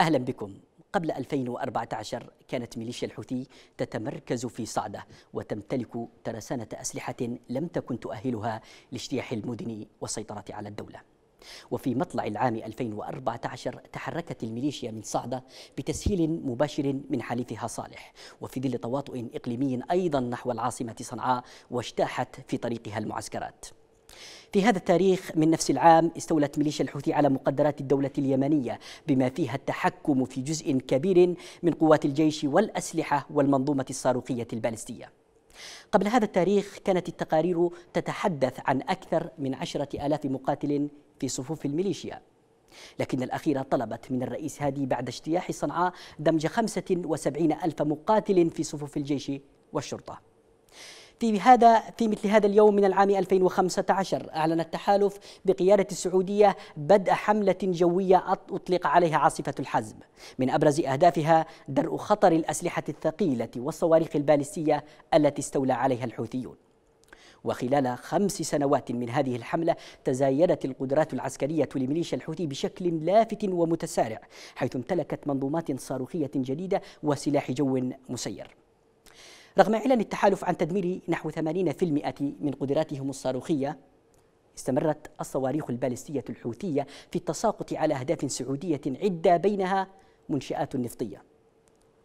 أهلا بكم قبل 2014 كانت ميليشيا الحوثي تتمركز في صعدة وتمتلك ترسانة أسلحة لم تكن تؤهلها لاجتياح المدن والسيطرة على الدولة وفي مطلع العام 2014 تحركت الميليشيا من صعدة بتسهيل مباشر من حليفها صالح وفي ظل تواطؤ إقليمي أيضا نحو العاصمة صنعاء واجتاحت في طريقها المعسكرات في هذا التاريخ من نفس العام استولت ميليشيا الحوثي على مقدرات الدولة اليمنية بما فيها التحكم في جزء كبير من قوات الجيش والأسلحة والمنظومة الصاروخية البالستية قبل هذا التاريخ كانت التقارير تتحدث عن أكثر من عشرة آلاف مقاتل في صفوف الميليشيا لكن الأخيرة طلبت من الرئيس هادي بعد اجتياح صنعاء دمج وسبعين ألف مقاتل في صفوف الجيش والشرطة في هذا في مثل هذا اليوم من العام 2015 أعلن التحالف بقيادة السعودية بدء حملة جوية أطلق عليها عاصفة الحزم من أبرز أهدافها درء خطر الأسلحة الثقيلة والصواريخ البالستية التي استولى عليها الحوثيون وخلال خمس سنوات من هذه الحملة تزايدت القدرات العسكرية لميليشيا الحوثي بشكل لافت ومتسارع حيث امتلكت منظومات صاروخية جديدة وسلاح جو مسير رغم إعلان التحالف عن تدمير نحو 80% من قدراتهم الصاروخية استمرت الصواريخ البالستية الحوثية في التساقط على أهداف سعودية عدة بينها منشآت نفطية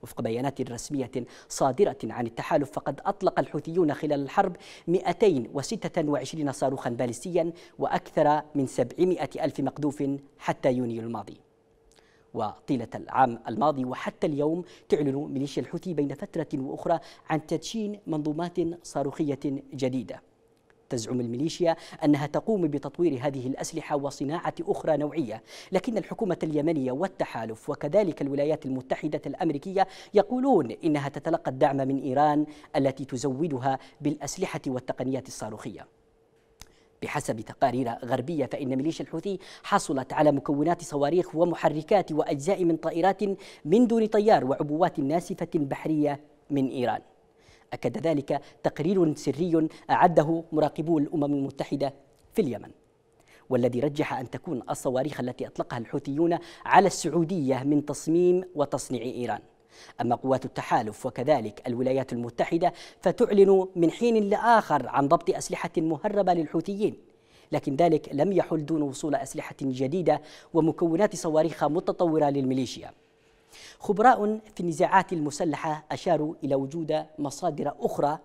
وفق بيانات رسمية صادرة عن التحالف فقد أطلق الحوثيون خلال الحرب 226 صاروخا بالستيا وأكثر من 700 ألف مقذوف حتى يونيو الماضي وطيلة العام الماضي وحتى اليوم تعلن ميليشيا الحوثي بين فترة وأخرى عن تدشين منظومات صاروخية جديدة تزعم الميليشيا أنها تقوم بتطوير هذه الأسلحة وصناعة أخرى نوعية لكن الحكومة اليمنية والتحالف وكذلك الولايات المتحدة الأمريكية يقولون إنها تتلقى الدعم من إيران التي تزودها بالأسلحة والتقنيات الصاروخية بحسب تقارير غربية فإن ميليشيا الحوثي حصلت على مكونات صواريخ ومحركات وأجزاء من طائرات من دون طيار وعبوات ناسفة بحرية من إيران أكد ذلك تقرير سري أعده مراقبو الأمم المتحدة في اليمن والذي رجح أن تكون الصواريخ التي أطلقها الحوثيون على السعودية من تصميم وتصنيع إيران أما قوات التحالف وكذلك الولايات المتحدة فتعلن من حين لآخر عن ضبط أسلحة مهربة للحوثيين لكن ذلك لم يحل دون وصول أسلحة جديدة ومكونات صواريخ متطورة للميليشيا خبراء في النزاعات المسلحة أشاروا إلى وجود مصادر أخرى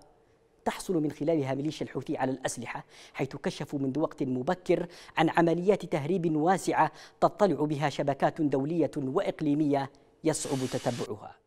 تحصل من خلالها ميليشيا الحوثي على الأسلحة حيث كشفوا منذ وقت مبكر عن عمليات تهريب واسعة تطلع بها شبكات دولية وإقليمية يصعب تتبعها